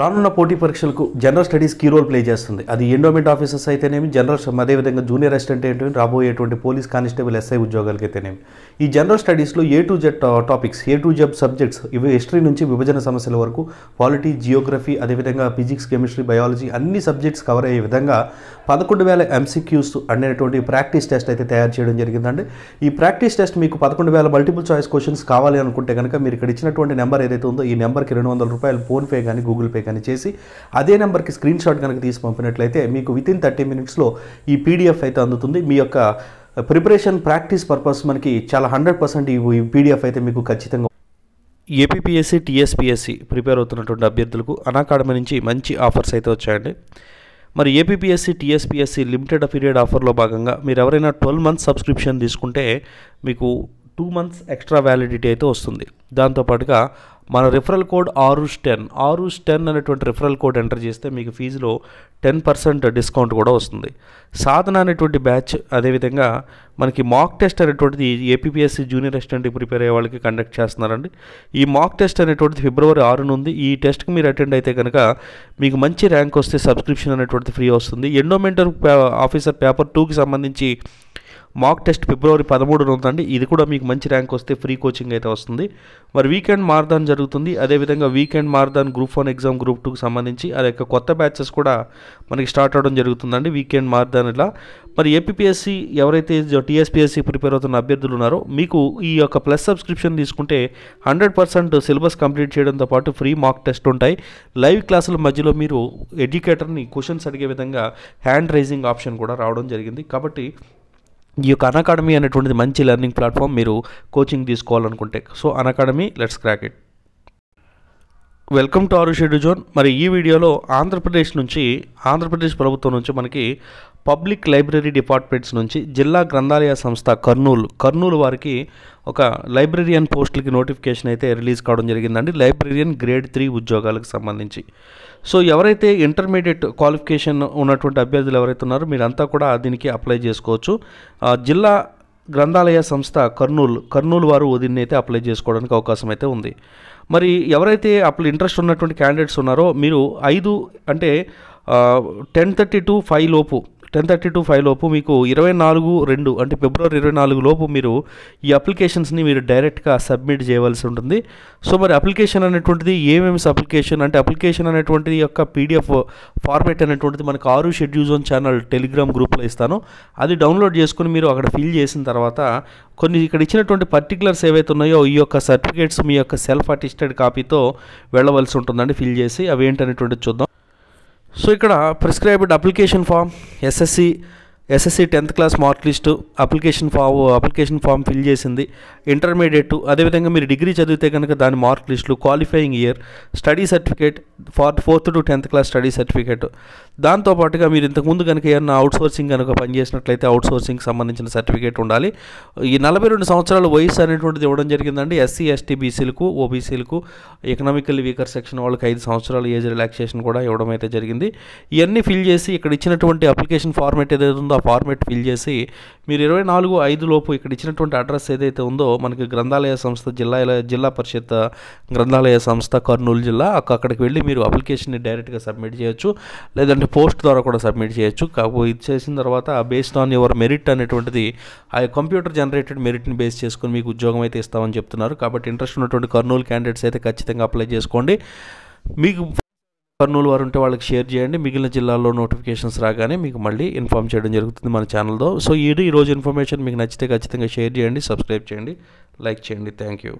రానున్న పోటీ పరీక్షలకు general studies key role play చేస్తుంది అది ఎండోమెంట్ ఆఫీసర్స్ అయితేనేమి జనరల్ అదేవిధంగా జూనియర్ అసిస్టెంట్ ఏంటి రాబోయేటువంటి పోలీస్ కానిస్టేబుల్ ఎస్ఐ అయితేనేమి ఈ జనరల్ స్టడీస్లో A to Z topics A to Z subjects ఇవి హిస్టరీ నుంచి విభజన సమస్యల వరకు పాలిటీ జియోగ్రఫీ అదేవిధంగా ఫిజిక్స్ కెమిస్ట్రీ బయాలజీ అన్ని సబ్జెక్ట్స్ కవర్ అయ్యే విధంగా పదకొండు వేల ఎంసీక్యూస్ అనేటువంటి ప్రాక్టీస్ టెస్ట్ అయితే తయారు చేయడం జరిగిందండి ఈ ప్రాక్టీస్ టెస్ట్ మీకు పదకొండు వేల మల్టిపుల్ చాయిస్ క్వశ్చన్స్ కావాలి అనుకుంటే కనుక మీరు ఇక్కడ ఇచ్చినటువంటి నెంబర్ ఏదైతే ఉందో ఈ నెంబర్కి రెండు వందల రూపాయలు ఫోన్పే కానీ గూగుల్ పే పంపే కానీ చేసి అదే నెంబర్కి స్క్రీన్ షాట్ కనుక తీసి పంపినట్లయితే మీకు వితిన్ థర్టీ మినిట్స్లో ఈ పీడిఎఫ్ అయితే అందుతుంది మీ యొక్క ప్రిపరేషన్ ప్రాక్టీస్ పర్పస్ మనకి చాలా హండ్రెడ్ పర్సెంట్ ఈ పీడిఎఫ్ అయితే మీకు ఖచ్చితంగా ఏపీపీఎస్సీ టీఎస్పీఎస్సీ ప్రిపేర్ అవుతున్నటువంటి అభ్యర్థులకు అనాకాడమీ నుంచి మంచి ఆఫర్స్ అయితే వచ్చాయండి మరి ఏపీపీఎస్సీ టీఎస్పీఎస్సీ లిమిటెడ్ పీరియడ్ ఆఫర్లో భాగంగా మీరు ఎవరైనా ట్వెల్వ్ మంత్స్ సబ్స్క్రిప్షన్ తీసుకుంటే మీకు టూ మంత్స్ ఎక్స్ట్రా వ్యాలిడిటీ అయితే వస్తుంది దాంతోపాటుగా మన referral code Aarush ten Aarush ten అనేటువంటి రిఫరల్ కోడ్ ఎంటర్ చేస్తే మీకు ఫీజులో టెన్ పర్సెంట్ డిస్కౌంట్ కూడా వస్తుంది సాధన అనేటువంటి బ్యాచ్ అదేవిధంగా మనకి మాక్ టెస్ట్ అనేటువంటిది ఏపీఎస్సి జూనియర్ అసిస్టెంట్ ప్రిపేర్ అయ్యే వాళ్ళకి కండక్ట్ చేస్తున్నారండి ఈ మాక్ టెస్ట్ అనేటువంటిది ఫిబ్రవరి ఆరు ఉంది ఈ టెస్ట్కి మీరు అటెండ్ అయితే కనుక మీకు మంచి ర్యాంక్ వస్తే సబ్స్క్రిప్షన్ అనేటువంటిది ఫ్రీ వస్తుంది ఎండోమెంటర్ ఆఫీసర్ పేపర్ టూకి సంబంధించి మాక్ టెస్ట్ ఫిబ్రవరి పదమూడున ఉందండి ఇది కూడా మీకు మంచి ర్యాంక్ వస్తే ఫ్రీ కోచింగ్ అయితే వస్తుంది మరి వీకెండ్ మార్దాన్ జరుగుతుంది అదేవిధంగా weekend marathon group one exam group టూకి సంబంధించి అది యొక్క కొత్త బ్యాచెస్ కూడా మనకి స్టార్ట్ అవడం జరుగుతుందండి వీకెండ్ మార్దాన్ ఇలా మరి ఏపీఎస్సి ఎవరైతే టీఎస్పీఎస్సి ప్రిపేర్ అవుతున్న అభ్యర్థులు ఉన్నారో మీకు ఈ యొక్క ప్లస్ సబ్స్క్రిప్షన్ తీసుకుంటే హండ్రెడ్ పర్సెంట్ సిలబస్ కంప్లీట్ చేయడంతో పాటు ఫ్రీ మాక్ టెస్ట్ ఉంటాయి లైవ్ క్లాసుల మధ్యలో మీరు ఎడ్యుకేటర్ని క్వశ్చన్స్ అడిగే విధంగా హ్యాండ్ రైజింగ్ ఆప్షన్ కూడా రావడం జరిగింది కాబట్టి ఈ యొక్క అన్ అకాడమీ అనేటువంటిది మంచి లెర్నింగ్ ప్లాట్ఫామ్ మీరు కోచింగ్ తీసుకోవాలనుకుంటే so Unacademy let's crack it welcome to ఆరు షెడ్యూ జోన్ మరి ఈ వీడియోలో ఆంధ్రప్రదేశ్ నుంచి ఆంధ్రప్రదేశ్ ప్రభుత్వం నుంచి మనకి పబ్లిక్ లైబ్రరీ డిపార్ట్మెంట్స్ నుంచి జిల్లా గ్రంథాలయ సంస్థ కర్నూలు కర్నూలు వారికి ఒక లైబ్రరియన్ పోస్టులకి నోటిఫికేషన్ అయితే రిలీజ్ కావడం జరిగిందండి లైబ్రరియన్ గ్రేడ్ త్రీ ఉద్యోగాలకు సంబంధించి సో ఎవరైతే ఇంటర్మీడియట్ క్వాలిఫికేషన్ ఉన్నటువంటి అభ్యర్థులు ఎవరైతే ఉన్నారో మీరంతా కూడా దీనికి అప్లై చేసుకోవచ్చు జిల్లా గ్రంథాలయ సంస్థ కర్నూలు కర్నూలు వారు దీన్ని అయితే అప్లై చేసుకోవడానికి అవకాశం అయితే ఉంది మరి ఎవరైతే అప్పుడు ఇంట్రెస్ట్ ఉన్నటువంటి క్యాండిడేట్స్ ఉన్నారో మీరు ఐదు అంటే టెన్ థర్టీ టు ఫైవ్ లోపు టెన్ థర్టీ టు ఫైవ్ లోపు మీకు ఇరవై నాలుగు రెండు అంటే ఫిబ్రవరి ఇరవై నాలుగు లోపు మీరు ఈ అప్లికేషన్స్ని మీరు డైరెక్ట్గా సబ్మిట్ చేయవలసి ఉంటుంది సో మరి అప్లికేషన్ అనేటువంటిది ఏమేమి అప్లికేషన్ అంటే అప్లికేషన్ అనేటువంటిది యొక్క పీడిఎఫ్ ఫార్మేట్ అనేటువంటిది మనకు ఆరు షెడ్యూల్ జోన్ ఛానల్ టెలిగ్రామ్ గ్రూప్లో ఇస్తాను అది డౌన్లోడ్ చేసుకుని మీరు అక్కడ ఫిల్ చేసిన తర్వాత కొన్ని ఇక్కడ ఇచ్చినటువంటి పర్టికులర్స్ ఏవైతే ఉన్నాయో ఈ యొక్క సర్టిఫికేట్స్ మీ యొక్క సెల్ఫ్ అటిస్టెడ్ కాపీతో వెళ్ళవలసి ఉంటుందండి ఫిల్ చేసి అవి ఏంటనేటువంటి చూద్దాం So, here prescribed application form, SSC, SSC tenth class mark list application form application form fill చేసింది ఇంటర్మీడియట్ అదేవిధంగా మీరు డిగ్రీ చదివితే కనుక దాని మార్క్ లిస్టులు qualifying year study certificate for fourth to tenth class study certificate దాంతోపాటుగా మీరు ఇంతకుముందు కనుక ఏమన్నా అవుట్సోర్సింగ్ కనుక పనిచేసినట్లయితే అవుట్సోర్సింగ్కి సంబంధించిన సర్టిఫికేట్ ఉండాలి ఈ నలభై రెండు సంవత్సరాల వయసు అనేటువంటిది ఇవ్వడం జరిగిందండి ఎస్సీ ఎస్టీ బీసీలకు ఓబీసీలకు ఎకనామికల్ వీకర్ సెక్షన్ వాళ్ళకి ఐదు సంవత్సరాల ఏజ్ రిలాక్సేషన్ కూడా ఇవ్వడం అయితే జరిగింది ఇవన్నీ ఫిల్ చేసి ఇక్కడ ఇచ్చినటువంటి అప్లికేషన్ ఫార్మేట్ ఏదైతే ఉందో ఆ ఫార్మేట్ ఫిల్ చేసి మీరు ఇరవై నాలుగు ఐదు లోపు ఇక్కడ ఇచ్చినటువంటి అడ్రస్ ఏదైతే ఉందో మనకి గ్రంథాలయ సంస్థ జిల్లా జిల్లా పరిషత్ గ్రంథాలయ సంస్థ కర్నూలు జిల్లా అక్కడికి వెళ్ళి మీరు అప్లికేషన్ని డైరెక్ట్గా సబ్మిట్ చేయొచ్చు లేదంటే పోస్ట్ ద్వారా కూడా సబ్మిట్ చేయొచ్చు కాకపోతే ఇది చేసిన తర్వాత బేస్డ్ ఆన్ యువర్ మెరిట్ అనేటువంటిది ఆ కంప్యూటర్ జనరేటెడ్ మెరిట్ని బేస్ చేసుకుని మీకు ఉద్యోగం అయితే ఇస్తామని చెప్తున్నారు కాబట్టి ఇంట్రెస్ట్ ఉన్నటువంటి కర్నూలు క్యాండిడేట్స్ అయితే ఖచ్చితంగా అప్లై చేసుకోండి మీకు కర్నూలు వారు ఉంటే వాళ్ళకి షేర్ చేయండి మిగిలిన జిల్లాల్లో నోటిఫికేషన్స్ రాగానే మీకు మళ్ళీ ఇన్ఫామ్ చేయడం జరుగుతుంది మన ఛానల్తో సో ఈ ఈరోజు ఇన్ఫర్మేషన్ మీకు నచ్చితే ఖచ్చితంగా షేర్ చేయండి సబ్స్క్రైబ్ చేయండి లైక్ చేయండి థ్యాంక్ యూ